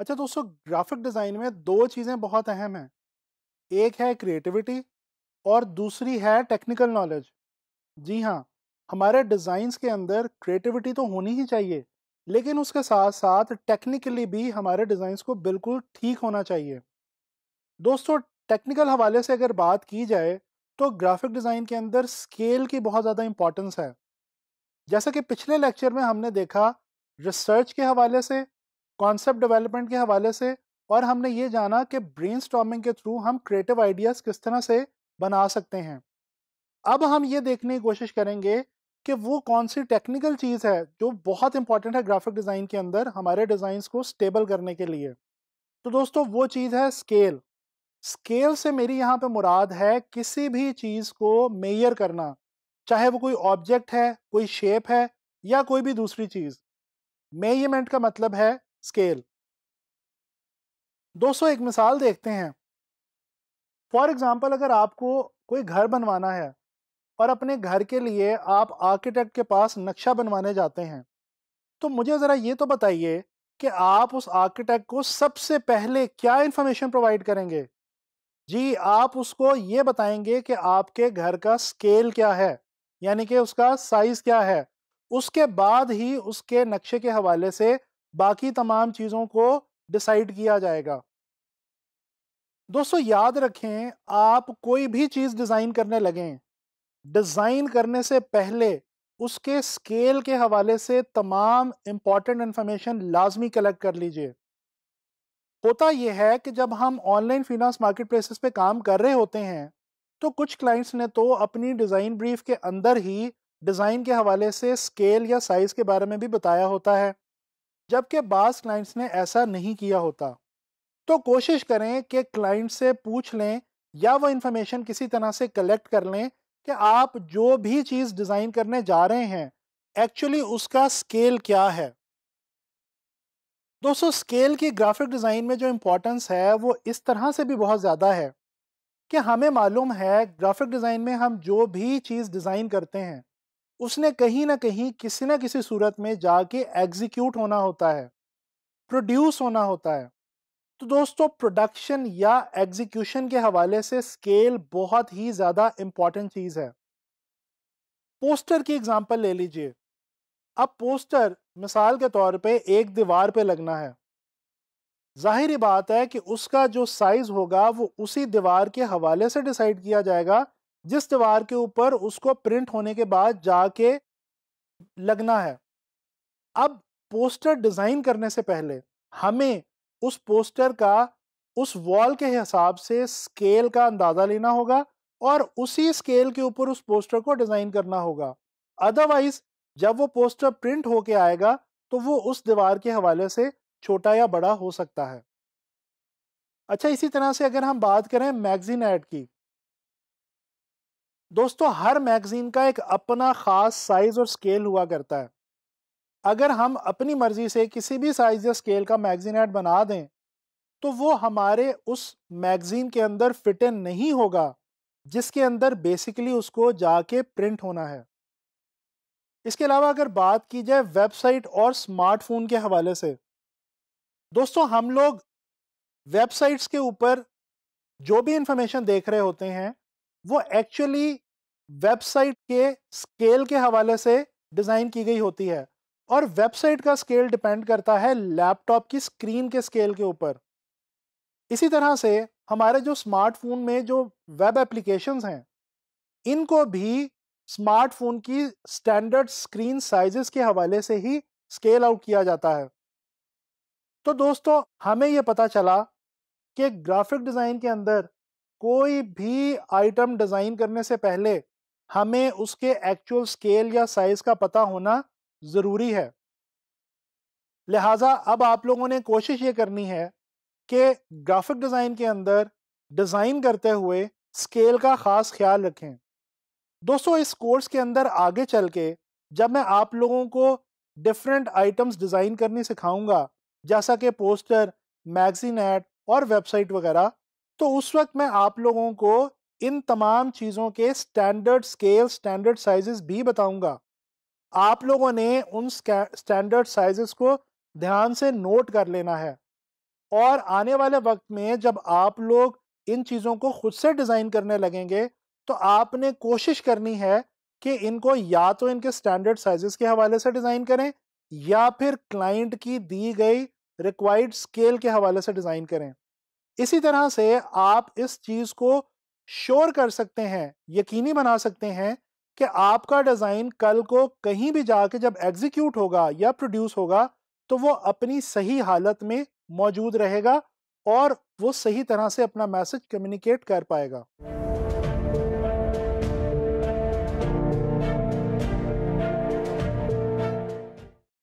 अच्छा दोस्तों graphic design में दो चीज़ें बहुत अहम हैं एक है क्रिएटिविटी और दूसरी है टेक्निकल नॉलेज जी हाँ हमारे डिज़ाइंस के अंदर क्रिएटिविटी तो होनी ही चाहिए लेकिन उसके साथ साथ टेक्निकली भी हमारे डिज़ाइंस को बिल्कुल ठीक होना चाहिए दोस्तों टेक्निकल हवाले से अगर बात की जाए तो ग्राफिक डिज़ाइन के अंदर स्केल की बहुत ज़्यादा इम्पॉर्टेंस है जैसा कि पिछले लेक्चर में हमने देखा रिसर्च के हवाले से कॉन्सेप्ट डेवलपमेंट के हवाले से और हमने ये जाना कि ब्रेन के थ्रू हम क्रिएटिव आइडियाज़ किस तरह से बना सकते हैं अब हम ये देखने की कोशिश करेंगे कि वो कौन सी टेक्निकल चीज़ है जो बहुत इंपॉर्टेंट है ग्राफिक डिज़ाइन के अंदर हमारे डिज़ाइंस को स्टेबल करने के लिए तो दोस्तों वो चीज़ है स्केल स्केल से मेरी यहाँ पे मुराद है किसी भी चीज़ को मेयर करना चाहे वो कोई ऑब्जेक्ट है कोई शेप है या कोई भी दूसरी चीज़ मेयरमेंट का मतलब है स्केल दोस्तों एक मिसाल देखते हैं फॉर एग्जाम्पल अगर आपको कोई घर बनवाना है और अपने घर के लिए आप आर्किटेक्ट के पास नक्शा बनवाने जाते हैं तो मुझे ज़रा ये तो बताइए कि आप उस आर्किटेक्ट को सबसे पहले क्या इन्फॉर्मेशन प्रोवाइड करेंगे जी आप उसको ये बताएंगे कि आपके घर का स्केल क्या है यानी कि उसका साइज़ क्या है उसके बाद ही उसके नक्शे के हवाले से बाकी तमाम चीज़ों को डिसाइड किया जाएगा दोस्तों याद रखें आप कोई भी चीज़ डिज़ाइन करने लगें डिज़ाइन करने से पहले उसके स्केल के हवाले से तमाम इम्पॉर्टेंट इन्फॉर्मेशन लाजमी कलेक्ट कर लीजिए होता यह है कि जब हम ऑनलाइन फिनांस मार्केट प्लेसेस पे काम कर रहे होते हैं तो कुछ क्लाइंट्स ने तो अपनी डिज़ाइन ब्रीफ के अंदर ही डिज़ाइन के हवाले से स्केल या साइज़ के बारे में भी बताया होता है जबकि बास क्लाइंट्स ने ऐसा नहीं किया होता तो कोशिश करें कि क्लाइंट से पूछ लें या वो इन्फॉर्मेशन किसी तरह से कलेक्ट कर लें कि आप जो भी चीज़ डिज़ाइन करने जा रहे हैं एक्चुअली उसका स्केल क्या है दोस्तों स्केल की ग्राफिक डिज़ाइन में जो इम्पोर्टेंस है वो इस तरह से भी बहुत ज़्यादा है कि हमें मालूम है ग्राफिक डिज़ाइन में हम जो भी चीज़ डिज़ाइन करते हैं उसने कहीं ना कहीं किसी ना किसी सूरत में जाके एग्जीक्यूट होना होता है प्रोड्यूस होना होता है तो दोस्तों प्रोडक्शन या एग्जीक्यूशन के हवाले से स्केल बहुत ही ज़्यादा इंपॉर्टेंट चीज़ है पोस्टर की एग्जांपल ले लीजिए अब पोस्टर मिसाल के तौर पे एक दीवार पे लगना है जाहिर बात है कि उसका जो साइज़ होगा वो उसी दीवार के हवाले से डिसाइड किया जाएगा जिस दीवार के ऊपर उसको प्रिंट होने के बाद जाके लगना है अब पोस्टर डिज़ाइन करने से पहले हमें उस पोस्टर का उस वॉल के हिसाब से स्केल का अंदाज़ा लेना होगा और उसी स्केल के ऊपर उस पोस्टर को डिज़ाइन करना होगा अदरवाइज जब वो पोस्टर प्रिंट होके आएगा तो वो उस दीवार के हवाले से छोटा या बड़ा हो सकता है अच्छा इसी तरह से अगर हम बात करें मैगजीन ऐड की दोस्तों हर मैगज़ीन का एक अपना ख़ास साइज़ और स्केल हुआ करता है अगर हम अपनी मर्ज़ी से किसी भी साइज़ या स्केल का मैगज़ीन ऐड बना दें तो वो हमारे उस मैगज़ीन के अंदर फिट इन नहीं होगा जिसके अंदर बेसिकली उसको जाके प्रिंट होना है इसके अलावा अगर बात की जाए वेबसाइट और स्मार्टफोन के हवाले से दोस्तों हम लोग वेबसाइट्स के ऊपर जो भी इंफॉर्मेशन देख रहे होते हैं वो एक्चुअली वेबसाइट के स्केल के हवाले से डिज़ाइन की गई होती है और वेबसाइट का स्केल डिपेंड करता है लैपटॉप की स्क्रीन के स्केल के ऊपर इसी तरह से हमारे जो स्मार्टफोन में जो वेब एप्लीकेशंस हैं इनको भी स्मार्टफोन की स्टैंडर्ड स्क्रीन साइजेस के हवाले से ही स्केल आउट किया जाता है तो दोस्तों हमें यह पता चला कि ग्राफिक डिज़ाइन के अंदर कोई भी आइटम डिज़ाइन करने से पहले हमें उसके एक्चुअल स्केल या साइज का पता होना ज़रूरी है लिहाजा अब आप लोगों ने कोशिश ये करनी है कि ग्राफिक डिज़ाइन के अंदर डिज़ाइन करते हुए स्केल का ख़ास ख्याल रखें दोस्तों इस कोर्स के अंदर आगे चल के जब मैं आप लोगों को डिफरेंट आइटम्स डिज़ाइन करनी सिखाऊंगा जैसा कि पोस्टर मैगजीन ऐड और वेबसाइट वगैरह तो उस वक्त मैं आप लोगों को इन तमाम चीज़ों के स्टैंडर्ड स्केल स्टैंडर्ड साइजेस भी बताऊंगा आप लोगों ने उन स्टैंडर्ड साइजेस को ध्यान से नोट कर लेना है और आने वाले वक्त में जब आप लोग इन चीज़ों को खुद से डिज़ाइन करने लगेंगे तो आपने कोशिश करनी है कि इनको या तो इनके स्टैंडर्ड साइजेस के हवाले से डिज़ाइन करें या फिर क्लाइंट की दी गई रिक्वायर्ड स्केल के हवाले से डिज़ाइन करें इसी तरह से आप इस चीज़ को श्योर कर सकते हैं यकीनी बना सकते हैं कि आपका डिज़ाइन कल को कहीं भी जाके जब एग्जीक्यूट होगा या प्रोड्यूस होगा तो वो अपनी सही हालत में मौजूद रहेगा और वो सही तरह से अपना मैसेज कम्युनिकेट कर पाएगा